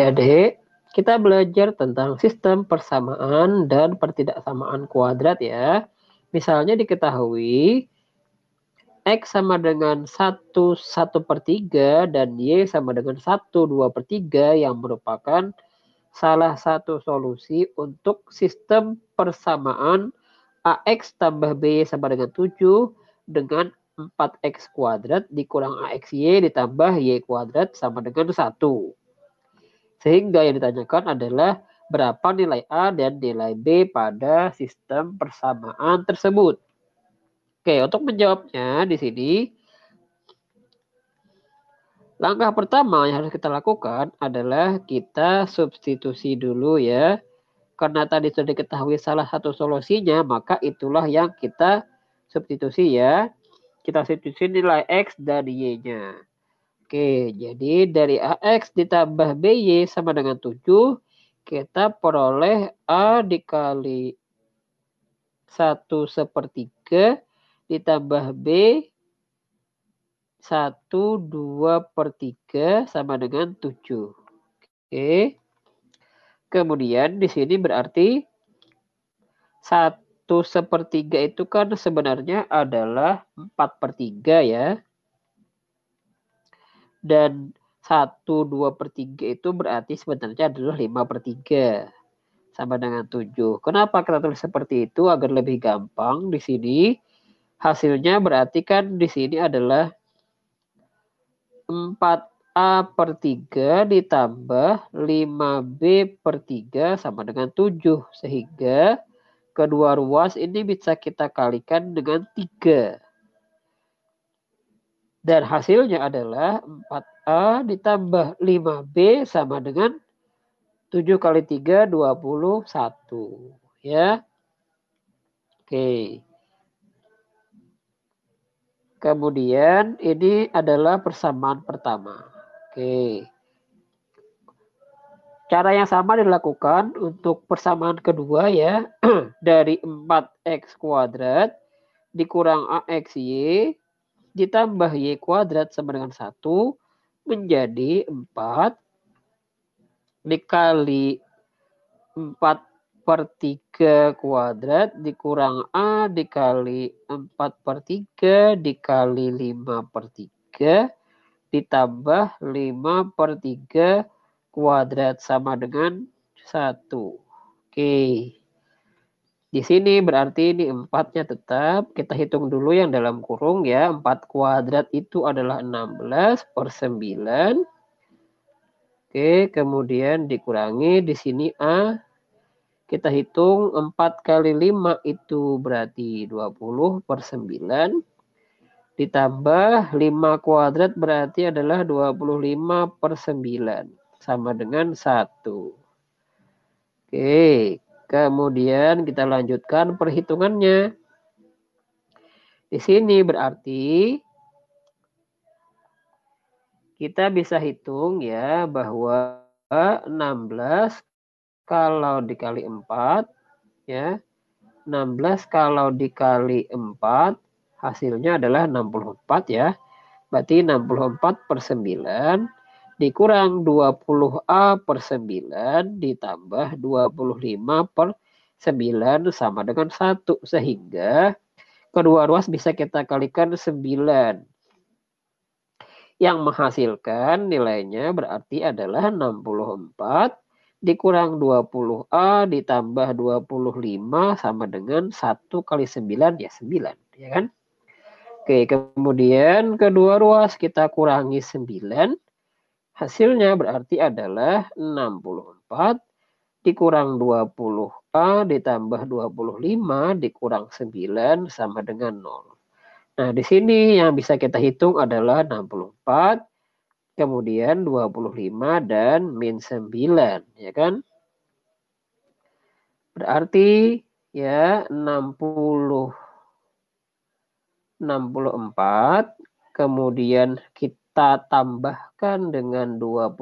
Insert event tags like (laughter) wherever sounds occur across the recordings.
Adik-adik, kita belajar tentang sistem persamaan dan pertidaksamaan kuadrat ya. Misalnya diketahui X sama dengan 1, 1 per 3 dan Y sama dengan 1, 2 per 3 yang merupakan salah satu solusi untuk sistem persamaan AX tambah BY sama dengan 7 dengan 4X kuadrat dikurang AXY ditambah Y kuadrat sama dengan 1. Sehingga yang ditanyakan adalah berapa nilai A dan nilai B pada sistem persamaan tersebut. Oke, untuk menjawabnya di sini Langkah pertama yang harus kita lakukan adalah kita substitusi dulu ya. Karena tadi sudah diketahui salah satu solusinya, maka itulah yang kita substitusi ya. Kita substitusi nilai X dan Y-nya. Oke, jadi dari AX ditambah BY sama dengan 7, kita peroleh A dikali 1 sepertiga ditambah B 1, 2 per 3 sama dengan 7. Oke. Kemudian di sini berarti 1 sepertiga itu kan sebenarnya adalah 4 per 3 ya dan 1 2 per 3 itu berarti sebenarnya adalah 5 per 3 sama dengan 7. Kenapa kita tulis seperti itu? Agar lebih gampang di sini hasilnya berarti kan di sini adalah 4A per 3 ditambah 5B per 3 sama dengan 7. Sehingga kedua ruas ini bisa kita kalikan dengan 3. Dan hasilnya adalah 4A ditambah 5B sama dengan 7 kali 3, 21. Ya. Oke. Kemudian ini adalah persamaan pertama. Oke. Cara yang sama dilakukan untuk persamaan kedua ya. (clears throat) Dari 4x kuadrat dikurang AXY ditambah y kuadrat sama dengan 1 menjadi 4 dikali 4 per 3 kuadrat dikurang A dikali 4 per 3 dikali 5 per 3 ditambah 5 per 3 kuadrat sama dengan 1. Oke. Okay. Di sini berarti ini empatnya tetap kita hitung dulu yang dalam kurung ya. 4 kuadrat itu adalah 16 per 9. Oke, kemudian dikurangi di sini A. Kita hitung 4 kali 5 itu berarti 20 per 9. Ditambah 5 kuadrat berarti adalah 25 per 9. Sama dengan 1. Oke, Kemudian kita lanjutkan perhitungannya. Di sini berarti kita bisa hitung ya bahwa 16 kalau dikali 4 ya 16 kalau dikali 4 hasilnya adalah 64 ya. Berarti 64 per 9 dikurang 20A per 9 ditambah 25 per 9 sama dengan 1. Sehingga kedua ruas bisa kita kalikan 9. Yang menghasilkan nilainya berarti adalah 64 dikurang 20A ditambah 25 sama dengan 1 kali 9 ya 9 ya kan. Oke, kemudian kedua ruas kita kurangi 9 Hasilnya berarti adalah 64 dikurang 20A ditambah 25 dikurang 9 sama dengan 0. Nah, di sini yang bisa kita hitung adalah 64, kemudian 25 dan min 9, ya kan? Berarti ya 60 64 kemudian kita kita tambahkan dengan 25,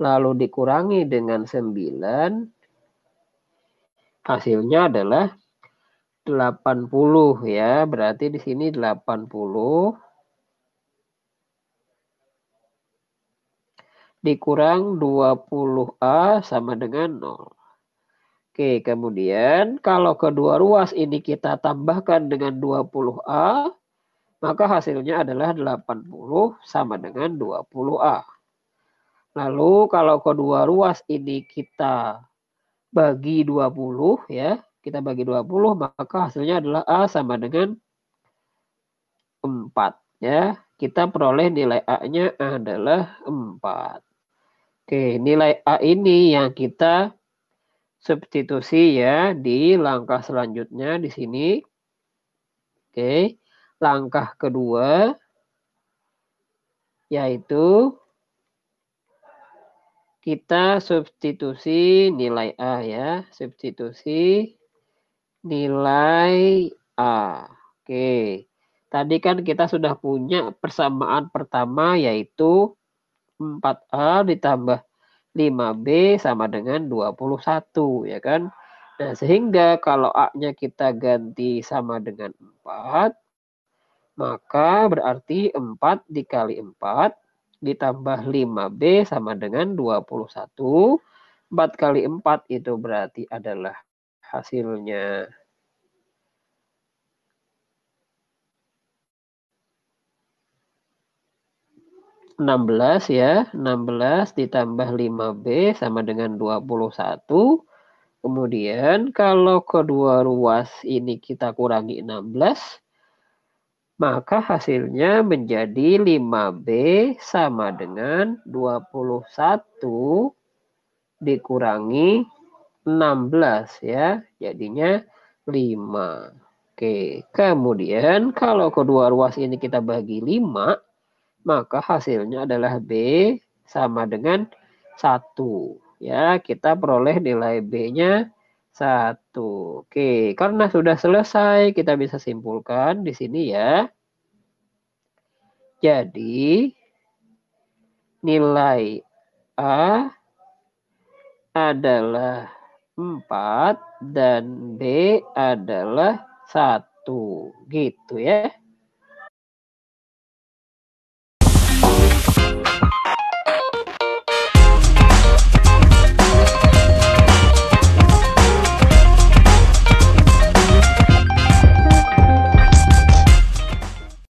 lalu dikurangi dengan 9, hasilnya adalah 80 ya. Berarti di sini 80 dikurang 20A sama dengan 0. Oke, kemudian kalau kedua ruas ini kita tambahkan dengan 20A, maka hasilnya adalah 80 sama dengan 20A. Lalu kalau kedua ruas ini kita bagi 20 ya, kita bagi 20 maka hasilnya adalah A sama dengan 4 ya. Kita peroleh nilai A-nya adalah 4. Oke, nilai A ini yang kita substitusi ya di langkah selanjutnya di sini. Oke langkah kedua yaitu kita substitusi nilai A ya, substitusi nilai A. Oke. Tadi kan kita sudah punya persamaan pertama yaitu 4A ditambah 5B sama dengan 21 ya kan. Nah, sehingga kalau A-nya kita ganti sama dengan 4, maka berarti 4 dikali 4 ditambah 5B sama dengan 21. 4 kali 4 itu berarti adalah hasilnya. enam belas ya, enam belas ditambah lima b sama dengan dua puluh satu. Kemudian kalau kedua ruas ini kita kurangi enam belas, maka hasilnya menjadi 5B sama dengan 21 dikurangi 16 ya. Jadinya 5. Oke, kemudian kalau kedua ruas ini kita bagi 5, maka hasilnya adalah B sama dengan 1. Ya, kita peroleh nilai B-nya satu. Oke, karena sudah selesai, kita bisa simpulkan di sini ya. Jadi, nilai A adalah 4 dan B adalah satu, Gitu ya.